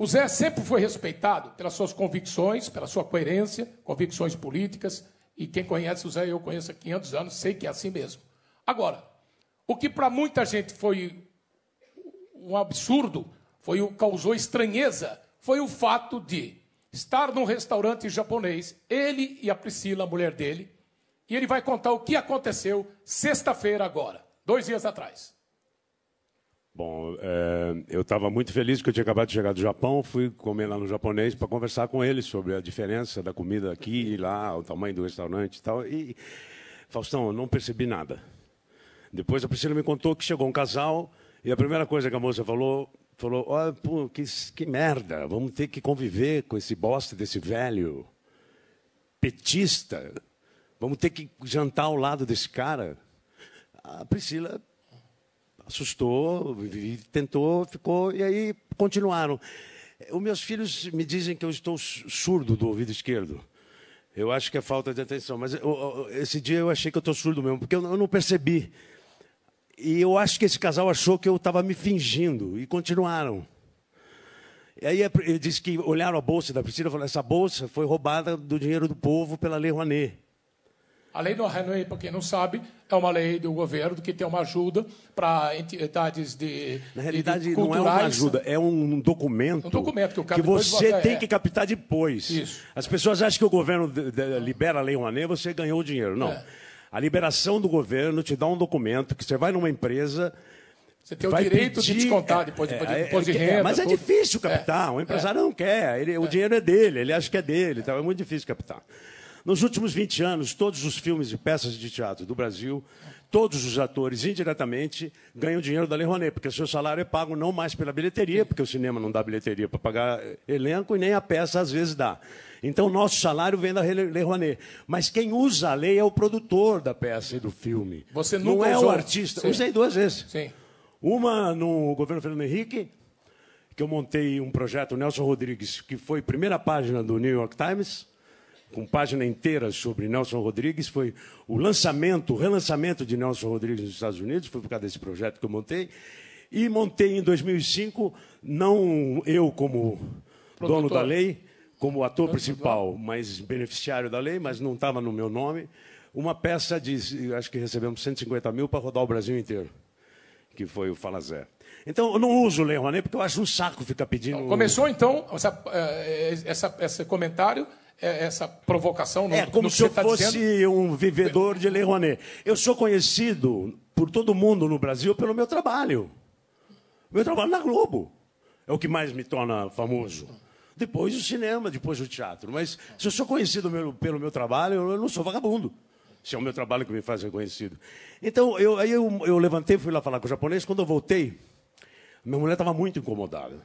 O Zé sempre foi respeitado pelas suas convicções, pela sua coerência, convicções políticas. E quem conhece o Zé, eu conheço há 500 anos, sei que é assim mesmo. Agora, o que para muita gente foi um absurdo, foi o causou estranheza, foi o fato de estar num restaurante japonês, ele e a Priscila, a mulher dele, e ele vai contar o que aconteceu sexta-feira agora, dois dias atrás. Bom, é, eu estava muito feliz que eu tinha acabado de chegar do Japão, fui comer lá no japonês para conversar com ele sobre a diferença da comida aqui e lá, o tamanho do restaurante e tal. E, Faustão, eu não percebi nada. Depois a Priscila me contou que chegou um casal e a primeira coisa que a moça falou, falou, oh, pô, que, que merda, vamos ter que conviver com esse bosta desse velho petista, vamos ter que jantar ao lado desse cara. A Priscila assustou, tentou, ficou, e aí continuaram. Os meus filhos me dizem que eu estou surdo do ouvido esquerdo. Eu acho que é falta de atenção, mas eu, esse dia eu achei que eu estou surdo mesmo, porque eu, não percebi. E eu acho que esse casal achou que eu estava me fingindo, e continuaram. E aí ele disse que olharam a bolsa da Priscila e falaram: essa bolsa foi roubada do dinheiro do povo pela Lei Rouanet. A lei do Renui, é, para quem não sabe, é uma lei do governo que tem uma ajuda para entidades de. Na realidade, de não é uma ajuda, é um documento. Um documento que, que você tem é. que captar depois. Isso. As pessoas acham que o governo libera a lei Rouanet e você ganhou o dinheiro. Não. É. A liberação do governo te dá um documento que você vai numa empresa. Você tem o direito pedir, de descontar é, depois, depois, é, depois de é é, renda. mas é tudo. difícil captar. o empresário não quer. Ele, o dinheiro é dele, ele acha que é dele. Então é muito difícil captar. Nos últimos 20 anos, todos os filmes e peças de teatro do Brasil, todos os atores, indiretamente, ganham dinheiro da Lei Rouanet, porque o seu salário é pago não mais pela bilheteria, porque o cinema não dá bilheteria para pagar elenco, e nem a peça às vezes dá. Então, nosso salário vem da Lei Rouanet. Mas quem usa a lei é o produtor da peça e do filme. Você nunca não é usou. o artista. Sim. Usei duas vezes. Sim. Uma no governo Fernando Henrique, que eu montei um projeto Nelson Rodrigues, que foi primeira página do New York Times com página inteira sobre Nelson Rodrigues, foi o lançamento, o relançamento de Nelson Rodrigues nos Estados Unidos, foi por causa desse projeto que eu montei. E montei em 2005, não eu como Produtor. dono da lei, como ator principal, mas beneficiário da lei, mas não estava no meu nome, uma peça de, acho que recebemos 150 mil para rodar o Brasil inteiro, que foi o Fala Zé. Então, eu não uso o Lei Rouanet porque eu acho um saco ficar pedindo... Começou, então, essa, eh, essa, esse comentário é, é essa provocação no, É como se eu tá fosse dizendo. um vivedor de Lei Rouanet. Eu sou conhecido por todo mundo no Brasil pelo meu trabalho. Meu trabalho na Globo é o que mais me torna famoso. Depois o cinema, depois o teatro. Mas se eu sou conhecido pelo, pelo meu trabalho, eu não sou vagabundo. Se é o meu trabalho que me faz reconhecido. Então, eu, aí eu, eu levantei, fui lá falar com o japonês. Quando eu voltei, minha mulher estava muito incomodada.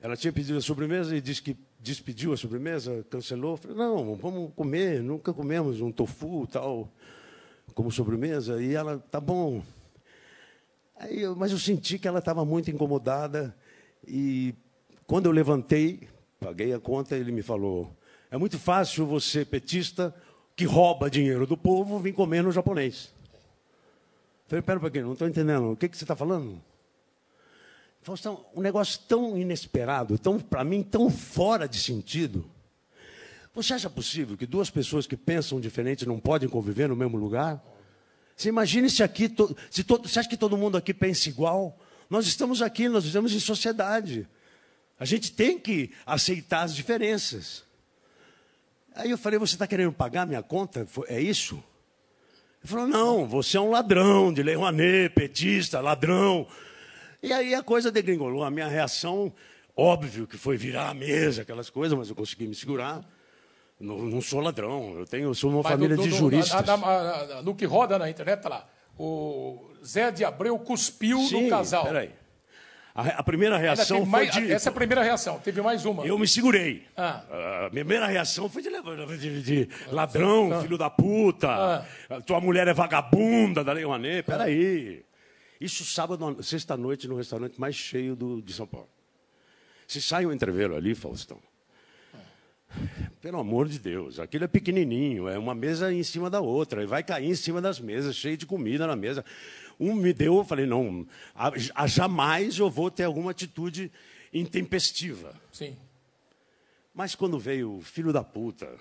Ela tinha pedido a sobremesa e disse que despediu a sobremesa, cancelou. Falei, não, vamos comer, nunca comemos um tofu tal, como sobremesa. E ela, tá bom. Aí, mas eu senti que ela estava muito incomodada. E quando eu levantei, paguei a conta, ele me falou: é muito fácil você, petista, que rouba dinheiro do povo, vir comer no japonês. Falei, pera um pouquinho, não estou entendendo. O que, que você está falando? Faustão, assim, um negócio tão inesperado, tão para mim tão fora de sentido. Você acha possível que duas pessoas que pensam diferente não podem conviver no mesmo lugar? Você imagina se aqui, to, se todo, você acha que todo mundo aqui pensa igual? Nós estamos aqui, nós vivemos em sociedade. A gente tem que aceitar as diferenças. Aí eu falei, você está querendo pagar minha conta? É isso? Ele falou, não, você é um ladrão de Lei Rouanet, petista, ladrão. E aí a coisa degringolou. A minha reação, óbvio que foi virar a mesa, aquelas coisas, mas eu consegui me segurar. Não, não sou ladrão, eu tenho, eu sou uma mas família de juristas. no que roda na internet, tá lá. O Zé de Abreu cuspiu Sim, no casal. Peraí. A, a primeira reação foi de... Essa é a primeira reação, teve mais uma. Eu me segurei. Ah. A minha primeira reação foi de, de, de ladrão, ah. filho da puta, ah. tua mulher é vagabunda da Lei Rouanet, peraí. Isso sábado, sexta-noite, no restaurante mais cheio do, de São Paulo. Se sai um entrevelo ali, Faustão, pelo amor de Deus, aquilo é pequenininho, é uma mesa em cima da outra, e vai cair em cima das mesas, cheio de comida na mesa. Um me deu, eu falei, não, a, a jamais eu vou ter alguma atitude intempestiva. Sim. Mas quando veio o filho da puta,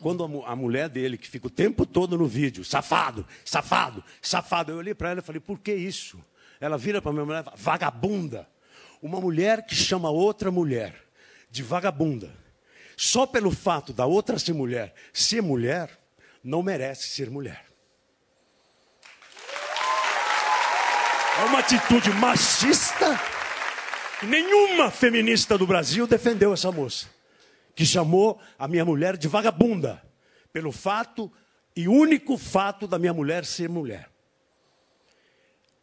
quando a, a, mulher dele, que fica o tempo todo no vídeo, safado, safado, safado, eu olhei para ela e falei, por que isso? Ela vira para minha mulher, vagabunda. Uma mulher que chama outra mulher de vagabunda, só pelo fato da outra ser mulher, ser mulher, não merece ser mulher. É uma atitude machista. Nenhuma feminista do Brasil defendeu essa moça que chamou a minha mulher de vagabunda, pelo fato e único fato da minha mulher ser mulher.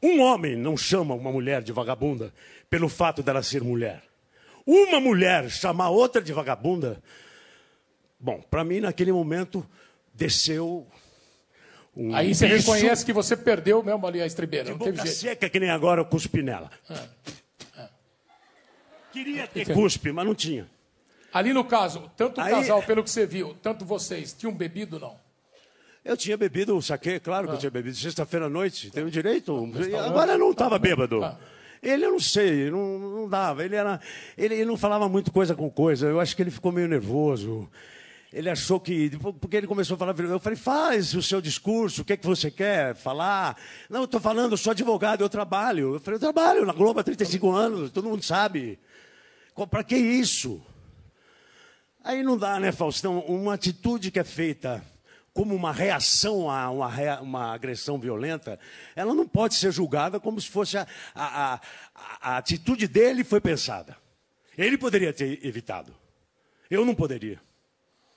Um homem não chama uma mulher de vagabunda pelo fato dela ser mulher. Uma mulher chamar outra de vagabunda. Bom, para mim, naquele momento, desceu. Um Aí você reconhece que você perdeu mesmo ali a estribeira. De não boca seca, que nem agora eu cuspi nela. Ah, ah. Queria ter cuspe, mas não tinha. Ali no caso, tanto o Aí- casal, pelo que você viu, tanto vocês, tinham bebido não? Eu tinha bebido saquei, claro que eu ah. tinha bebido. Sexta-feira à noite, tenho direito. Ah, tá Agora eu não estava ah. bêbado. Ele, eu não sei, não, não dava. Ele, era, ele, ele não falava muito coisa com coisa. Eu acho que ele ficou meio nervoso. Ele achou que. Porque ele começou a falar. Eu falei, faz o seu discurso, o que é que você quer falar? Não, eu estou falando, eu sou advogado, eu trabalho. Eu falei, eu trabalho na Globo há 35 anos, todo mundo sabe. Para que isso? Aí não dá, né, Faustão? Uma atitude que é feita como uma reação a uma, rea, uma agressão violenta, ela não pode ser julgada como se fosse a, a, a, a atitude dele foi pensada. Ele poderia ter evitado. Eu não poderia.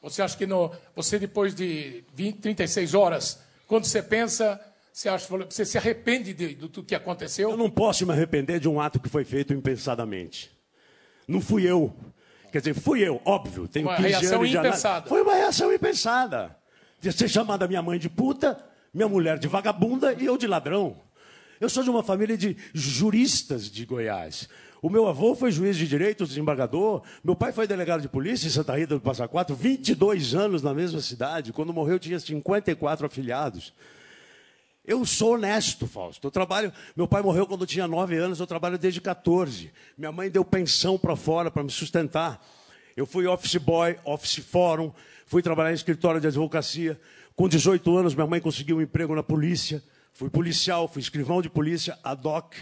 Você acha que no, você, depois de 20, 36 horas, quando você pensa, você, acha, você se arrepende de, do, do que aconteceu? Eu não posso me arrepender de um ato que foi feito impensadamente. Não fui eu. Quer dizer, fui eu, óbvio, tenho uma 15 reação anos impensada. análise. Foi uma reação impensada. De ser chamada minha mãe de puta, minha mulher de vagabunda e eu de ladrão. Eu sou de uma família de juristas de Goiás. O meu avô foi juiz de direito, desembargador. Meu pai foi delegado de polícia em Santa Rita do Passa Quatro, 22 anos na mesma cidade. Quando morreu, tinha 54 afilhados. Eu sou honesto, Fausto. Eu trabalho. Meu pai morreu quando eu tinha 9 anos, eu trabalho desde 14. Minha mãe deu pensão para fora para me sustentar. Eu fui office boy, office fórum, fui trabalhar em escritório de advocacia. Com 18 anos, minha mãe conseguiu um emprego na polícia. Fui policial, fui escrivão de polícia, ad hoc,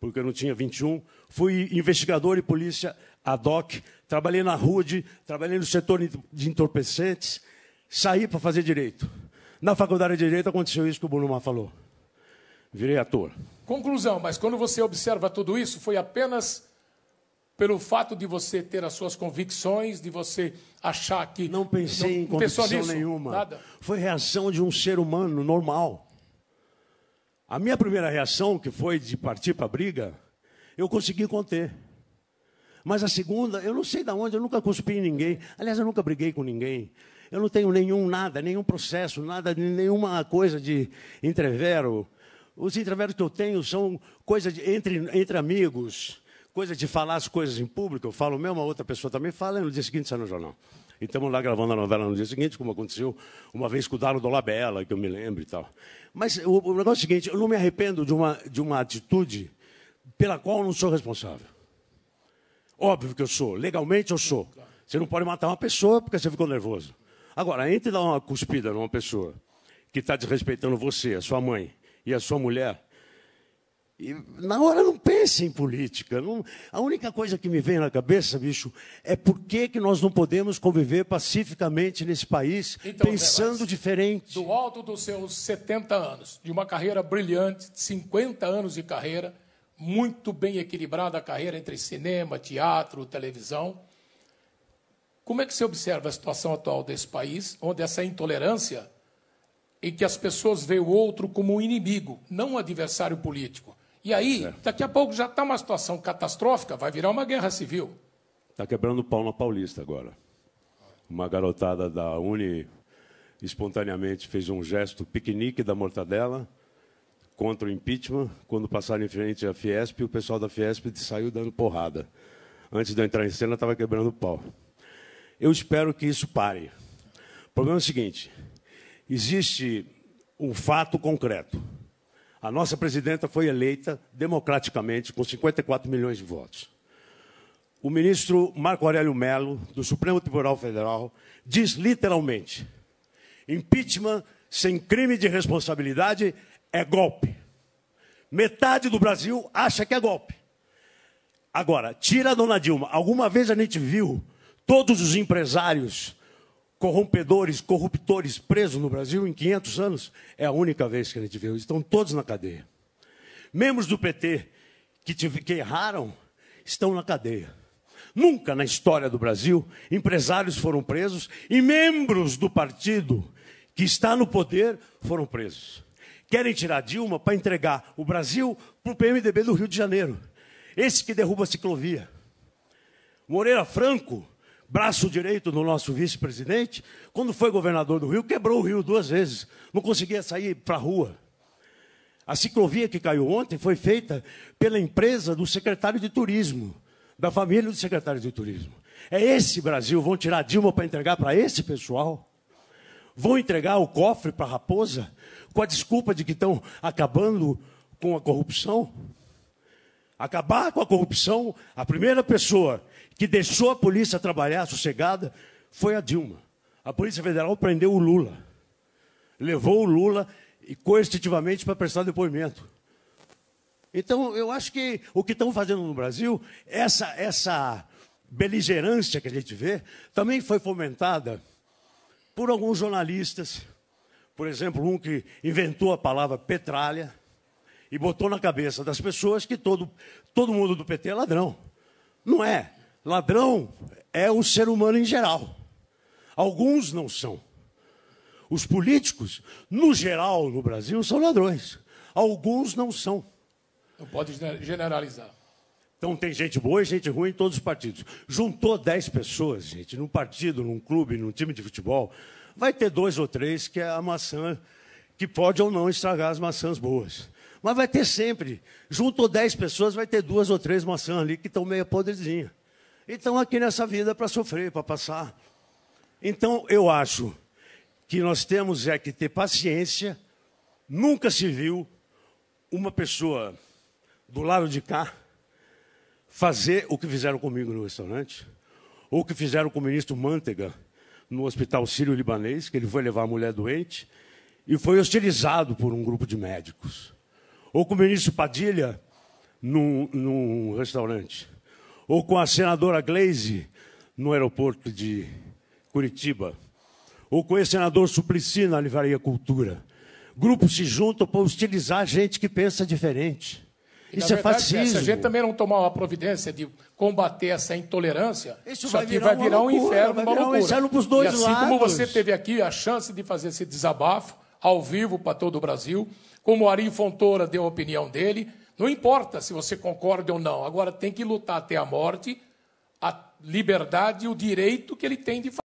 porque eu não tinha 21. Fui investigador de polícia, ad hoc. Trabalhei na RUD, trabalhei no setor de entorpecentes. Saí para fazer direito. Na faculdade de Direito aconteceu isso que o Brunumar falou. Virei ator. Conclusão, mas quando você observa tudo isso, foi apenas pelo fato de você ter as suas convicções, de você achar que. Não pensei não, em convicção nisso, nenhuma. Nada. Foi reação de um ser humano normal. A minha primeira reação, que foi de partir para a briga, eu consegui conter. Mas a segunda, eu não sei de onde, eu nunca cuspi em ninguém. Aliás, eu nunca briguei com ninguém. Eu não tenho nenhum nada, nenhum processo, nada, nenhuma coisa de entrevero. Os entreveros que eu tenho são coisa de, entre, entre amigos, coisa de falar as coisas em público. Eu falo mesmo, a outra pessoa também fala, e no dia seguinte sai no jornal. E estamos lá gravando a novela no dia seguinte, como aconteceu uma vez com o Daro Dolabella, que eu me lembro e tal. Mas o, o negócio é o seguinte, eu não me arrependo de uma, de uma atitude pela qual eu não sou responsável. Óbvio que eu sou, legalmente eu sou. Você não pode matar uma pessoa porque você ficou nervoso. Agora, entre dar uma cuspida numa pessoa que está desrespeitando você, a sua mãe e a sua mulher, e, na hora não pense em política. Não, a única coisa que me vem na cabeça, bicho, é por que, que nós não podemos conviver pacificamente nesse país então, pensando diferente. Do alto dos seus 70 anos, de uma carreira brilhante, 50 anos de carreira, muito bem equilibrada a carreira entre cinema, teatro, televisão, como é que você observa a situação atual desse país, onde essa intolerância e que as pessoas veem o outro como um inimigo, não um adversário político? E aí, é. daqui a pouco já está uma situação catastrófica, vai virar uma guerra civil. Está quebrando pau na Paulista agora. Uma garotada da Uni espontaneamente fez um gesto piquenique da mortadela contra o impeachment. Quando passaram em frente à Fiesp, o pessoal da Fiesp saiu dando porrada. Antes de eu entrar em cena, estava quebrando pau. Eu espero que isso pare. O problema é o seguinte: existe um fato concreto. A nossa presidenta foi eleita democraticamente com 54 milhões de votos. O ministro Marco Aurélio Melo, do Supremo Tribunal Federal, diz literalmente: impeachment sem crime de responsabilidade é golpe. Metade do Brasil acha que é golpe. Agora, tira a dona Dilma. Alguma vez a gente viu Todos os empresários corrompedores, corruptores presos no Brasil em 500 anos, é a única vez que a gente viu. Estão todos na cadeia. Membros do PT que, tive, que erraram estão na cadeia. Nunca na história do Brasil empresários foram presos e membros do partido que está no poder foram presos. Querem tirar Dilma para entregar o Brasil para o PMDB do Rio de Janeiro. Esse que derruba a ciclovia. Moreira Franco braço direito do nosso vice-presidente, quando foi governador do Rio, quebrou o Rio duas vezes, não conseguia sair para a rua. A ciclovia que caiu ontem foi feita pela empresa do secretário de turismo, da família do secretário de turismo. É esse Brasil, vão tirar Dilma para entregar para esse pessoal? Vão entregar o cofre para a raposa com a desculpa de que estão acabando com a corrupção? acabar com a corrupção, a primeira pessoa que deixou a polícia trabalhar sossegada foi a Dilma. A Polícia Federal prendeu o Lula. Levou o Lula e coercitivamente para prestar depoimento. Então, eu acho que o que estão fazendo no Brasil, essa, essa beligerância que a gente vê, também foi fomentada por alguns jornalistas. Por exemplo, um que inventou a palavra petralha e botou na cabeça das pessoas que todo, todo mundo do PT é ladrão. Não é. Ladrão é o ser humano em geral. Alguns não são. Os políticos, no geral, no Brasil, são ladrões. Alguns não são. Não pode generalizar. Então tem gente boa e gente ruim em todos os partidos. Juntou 10 pessoas, gente, num partido, num clube, num time de futebol, vai ter dois ou três que é a maçã que pode ou não estragar as maçãs boas. Mas vai ter sempre. junto dez pessoas, vai ter duas ou três maçãs ali que estão meio podrezinha. E estão aqui nessa vida para sofrer, para passar. Então, eu acho que nós temos é que ter paciência. Nunca se viu uma pessoa do lado de cá fazer o que fizeram comigo no restaurante, ou o que fizeram com o ministro Mantega no hospital sírio-libanês, que ele foi levar a mulher doente e foi hostilizado por um grupo de médicos. Ou com o Ministro Padilha num, num restaurante. Ou com a senadora Glaze no aeroporto de Curitiba. Ou com o senador Suplicy na Livraria Cultura. Grupos se juntam para hostilizar gente que pensa diferente. E, isso é verdade, fascismo. Se a gente também não tomar uma providência de combater essa intolerância, isso, vai, virar, vai virar loucura, um inferno, vai virar uma loucura. Um inferno para os dois e assim lados. como você teve aqui a chance de fazer esse desabafo, ao vivo para todo o Brasil, como o Ari Fontoura deu a opinião dele. Não importa se você concorda ou não, agora tem que lutar até a morte a liberdade e o direito que ele tem de fazer.